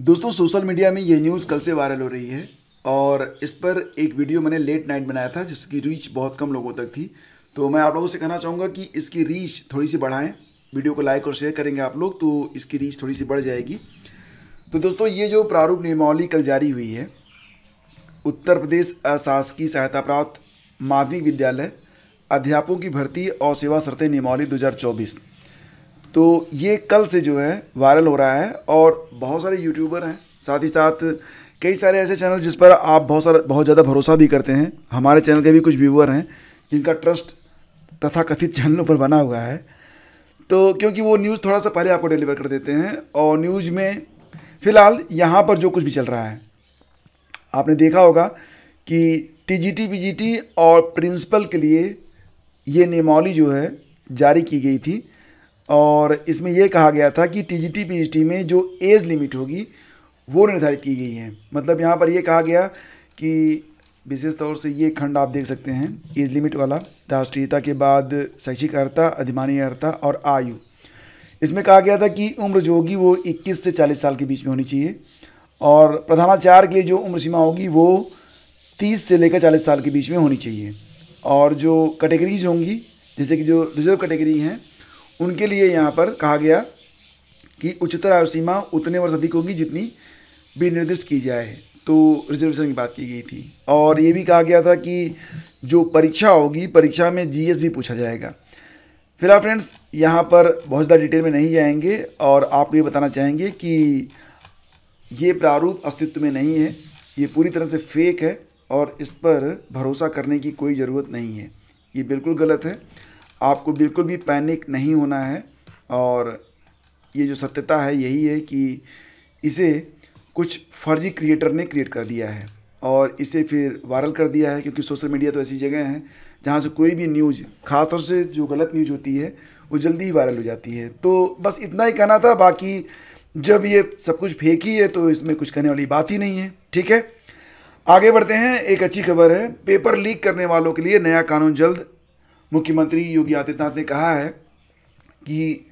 दोस्तों social media में ये न्यूज़ कल से वायरल हो रही है और इस पर एक वीडियो मैंने लेट नाइट बनाया था जिसकी रीच बहुत कम लोगों तक थी तो मैं आप लोगों से कहना चाहूँगा कि इसकी रीच थोड़ी सी बढ़ाएं वीडियो को लाइक और शेयर करेंगे आप लोग तो इसकी रीच थोड़ी सी बढ़ जाएगी तो दोस्तों ये जो प्रारूप नियमावली कल जारी हुई है उत्तर प्रदेश अशासकीय सहायता प्राप्त माध्यमिक विद्यालय अध्यापकों की भर्ती और सेवा शर्तें नियमावली दो तो ये कल से जो है वायरल हो रहा है और बहुत सारे यूट्यूबर हैं साथ ही साथ कई सारे ऐसे चैनल जिस पर आप बहुत सारा बहुत ज़्यादा भरोसा भी करते हैं हमारे चैनल के भी कुछ व्यूअर हैं जिनका ट्रस्ट तथा कथित चैनलों पर बना हुआ है तो क्योंकि वो न्यूज़ थोड़ा सा पहले आपको डिलीवर कर देते हैं और न्यूज़ में फ़िलहाल यहाँ पर जो कुछ भी चल रहा है आपने देखा होगा कि टीजीटी पीजीटी और प्रिंसिपल के लिए ये नियमावली जो है जारी की गई थी और इसमें यह कहा गया था कि T G T P H T में जो एज लिमिट होगी वो निर्धारित की गई है मतलब यहाँ पर यह कहा गया कि विशेष तौर से ये खंड आप देख सकते हैं एज लिमिट वाला राष्ट्रीयता के बाद शैक्षिक अर्ता अधिमानी अर्ता और आयु इसमें कहा गया था कि उम्र जो होगी वो 21 से 40 साल के बीच में होनी चाहिए और प्रधानाचार्य के लिए जो उम्र सीमा होगी वो 30 से लेकर 40 साल के बीच में होनी चाहिए और जो कैटेगरीज होंगी जैसे कि जो रिजर्व कैटेगरी हैं उनके लिए यहाँ पर कहा गया कि उच्चतर आयु सीमा उतने वर्ष अधिक होगी जितनी भी निर्दिष्ट की जाए तो रिजर्वेशन की बात की गई थी और ये भी कहा गया था कि जो परीक्षा होगी परीक्षा में जी भी पूछा जाएगा फिलहाल फ्रेंड्स यहाँ पर बहुत ज़्यादा डिटेल में नहीं जाएंगे और आपको ये बताना चाहेंगे कि ये प्रारूप अस्तित्व में नहीं है ये पूरी तरह से फेक है और इस पर भरोसा करने की कोई ज़रूरत नहीं है ये बिल्कुल गलत है आपको बिल्कुल भी पैनिक नहीं होना है और ये जो सत्यता है यही है कि इसे कुछ फर्जी क्रिएटर ने क्रिएट कर दिया है और इसे फिर वायरल कर दिया है क्योंकि सोशल मीडिया तो ऐसी जगह हैं जहाँ से कोई भी न्यूज़ ख़ासतौर से जो गलत न्यूज़ होती है वो जल्दी ही वायरल हो जाती है तो बस इतना ही कहना था बाकी जब ये सब कुछ फेंकी ही है तो इसमें कुछ कहने वाली बात ही नहीं है ठीक है आगे बढ़ते हैं एक अच्छी खबर है पेपर लीक करने वालों के लिए नया कानून जल्द मुख्यमंत्री योगी आदित्यनाथ ने कहा है कि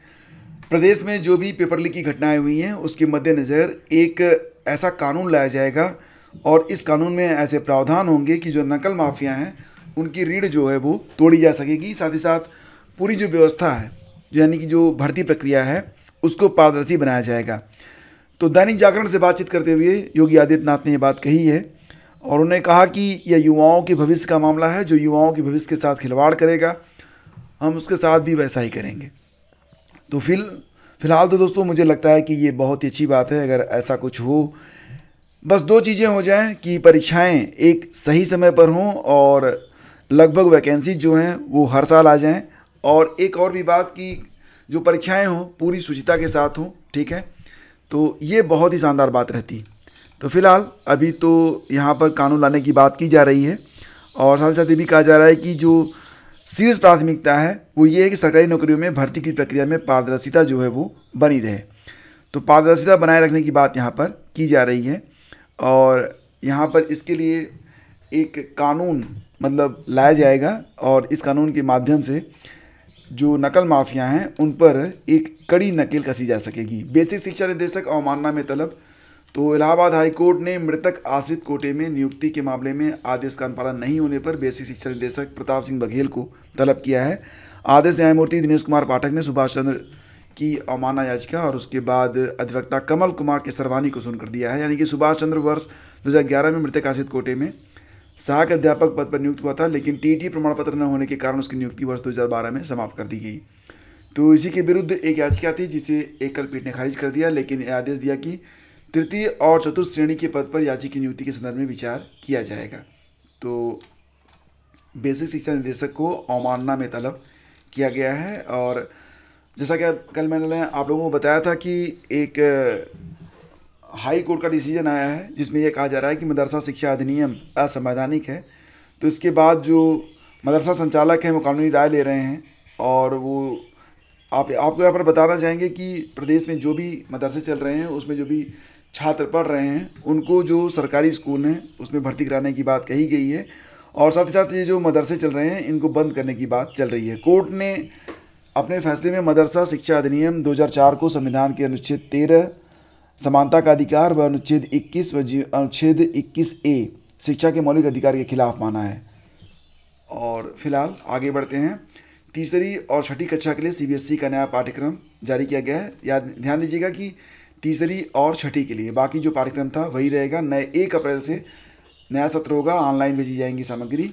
प्रदेश में जो भी पेपर लीक की घटनाएं हुई हैं उसके मद्देनज़र एक ऐसा कानून लाया जाएगा और इस कानून में ऐसे प्रावधान होंगे कि जो नकल माफिया हैं उनकी रीढ़ जो है वो तोड़ी जा सकेगी साथ ही साथ पूरी जो व्यवस्था है यानी कि जो भर्ती प्रक्रिया है उसको पारदर्शी बनाया जाएगा तो दैनिक जागरण से बातचीत करते हुए योगी आदित्यनाथ ने ये बात कही है और उन्होंने कहा कि यह युवाओं के भविष्य का मामला है जो युवाओं के भविष्य के साथ खिलवाड़ करेगा हम उसके साथ भी वैसा ही करेंगे तो फिल फिलहाल तो दोस्तों मुझे लगता है कि ये बहुत ही अच्छी बात है अगर ऐसा कुछ हो बस दो चीज़ें हो जाएं कि परीक्षाएं एक सही समय पर हों और लगभग वैकेंसी जो हैं वो हर साल आ जाएं और एक और भी बात कि जो परीक्षाएं हों पूरी शुचिता के साथ हों ठीक है तो ये बहुत ही शानदार बात रहती है तो फिलहाल अभी तो यहाँ पर कानून लाने की बात की जा रही है और साथ ही साथ ये भी कहा जा रहा है कि जो सीरियस प्राथमिकता है वो ये है कि सरकारी नौकरियों में भर्ती की प्रक्रिया में पारदर्शिता जो है वो बनी रहे तो पारदर्शिता बनाए रखने की बात यहाँ पर की जा रही है और यहाँ पर इसके लिए एक कानून मतलब लाया जाएगा और इस कानून के माध्यम से जो नकल माफिया हैं उन पर एक कड़ी नकेल कसी जा सकेगी बेसिक शिक्षा निदेशक अवमानना में तलब तो इलाहाबाद हाईकोर्ट ने मृतक आश्रित कोटे में नियुक्ति के मामले में आदेश का अनुपालन नहीं होने पर बेसिक शिक्षा निदेशक प्रताप सिंह बघेल को तलब किया है आदेश न्यायमूर्ति दिनेश कुमार पाठक ने सुभाष चंद्र की अवमानना याचिका और उसके बाद अधिवक्ता कमल कुमार के सरवानी को सुनकर दिया है यानी कि सुभाष चंद्र वर्ष दो में मृतक आश्रित कोटे में सहायक अध्यापक पद पर नियुक्त हुआ था लेकिन टी प्रमाण पत्र न होने के कारण उसकी नियुक्ति वर्ष दो में समाप्त कर दी गई तो इसी के विरुद्ध एक याचिका थी जिसे एकल पीठ ने खारिज कर दिया लेकिन आदेश दिया कि तृतीय और चतुर्थ श्रेणी के पद पर याची की नियुक्ति के संदर्भ में विचार किया जाएगा तो बेसिक शिक्षा निदेशक को अवमानना में तलब किया गया है और जैसा कि कल मैंने आप लोगों को बताया था कि एक हाई कोर्ट का डिसीजन आया है जिसमें यह कहा जा रहा है कि मदरसा शिक्षा अधिनियम असंवैधानिक है तो इसके बाद जो मदरसा संचालक हैं वो कानूनी राय ले रहे हैं और वो आप आपको यहाँ पर बताना चाहेंगे कि प्रदेश में जो भी मदरसे चल रहे हैं उसमें जो भी छात्र पढ़ रहे हैं उनको जो सरकारी स्कूल हैं उसमें भर्ती कराने की बात कही गई है और साथ ही साथ ये जो मदरसे चल रहे हैं इनको बंद करने की बात चल रही है कोर्ट ने अपने फैसले में मदरसा शिक्षा अधिनियम 2004 को संविधान के अनुच्छेद 13 समानता का अधिकार व अनुच्छेद 21 व अनुच्छेद 21 ए शिक्षा के मौलिक अधिकार के खिलाफ माना है और फिलहाल आगे बढ़ते हैं तीसरी और छठी कक्षा के लिए सीबीएसई e का नया पाठ्यक्रम जारी किया गया है याद ध्यान दीजिएगा कि तीसरी और छठी के लिए बाकी जो कार्यक्रम था वही रहेगा नए एक अप्रैल से नया सत्र होगा ऑनलाइन भेजी जाएंगी सामग्री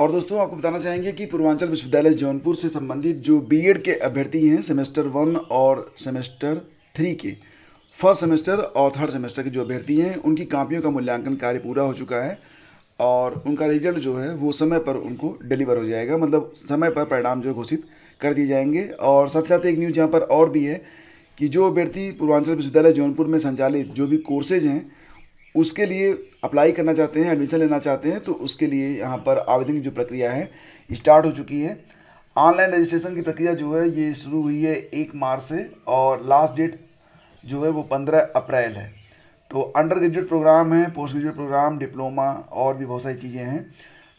और दोस्तों आपको बताना चाहेंगे कि पूर्वांचल विश्वविद्यालय जौनपुर से संबंधित जो बीएड के अभ्यर्थी हैं सेमेस्टर वन और सेमेस्टर थ्री के फर्स्ट सेमेस्टर और थर्ड सेमेस्टर के जो अभ्यर्थी हैं उनकी कापियों का मूल्यांकन कार्य पूरा हो चुका है और उनका रिजल्ट जो है वो समय पर उनको डिलीवर हो जाएगा मतलब समय पर परिणाम जो घोषित कर दिए जाएंगे और साथ साथ एक न्यूज़ यहाँ पर और भी है कि जो अभ्यर्थी पूर्वांचल विश्वविद्यालय जौनपुर में संचालित जो भी कोर्सेज हैं उसके लिए अप्लाई करना चाहते हैं एडमिशन लेना चाहते हैं तो उसके लिए यहाँ पर आवेदन की जो प्रक्रिया है स्टार्ट हो चुकी है ऑनलाइन रजिस्ट्रेशन की प्रक्रिया जो है ये शुरू हुई है एक मार्च से और लास्ट डेट जो है वो पंद्रह अप्रैल है तो अंडर ग्रेजुएट प्रोग्राम है पोस्ट ग्रेजुएट प्रोग्राम डिप्लोमा और भी बहुत सारी चीज़ें हैं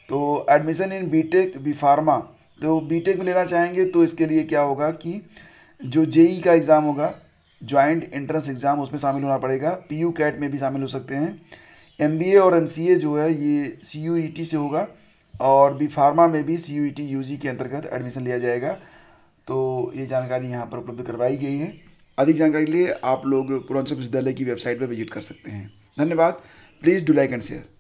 तो admission in B Tech B pharma तो बीटेक में लेना चाहेंगे तो इसके लिए क्या होगा कि जो जेई का एग्ज़ाम होगा ज्वाइंट एंट्रेंस एग्ज़ाम उसमें शामिल होना पड़ेगा पी यू कैट में भी शामिल हो सकते हैं एम बी ए और एम सी ए जो है ये सी यू ई टी से होगा और बी फार्मा में भी C U E T U G के अंतर्गत एडमिशन लिया जाएगा तो ये जानकारी यहाँ पर उपलब्ध करवाई गई है अधिक जानकारी के लिए आप लोग पुरान विश्वविद्यालय की वेबसाइट पर विजिट कर सकते हैं धन्यवाद please do like and share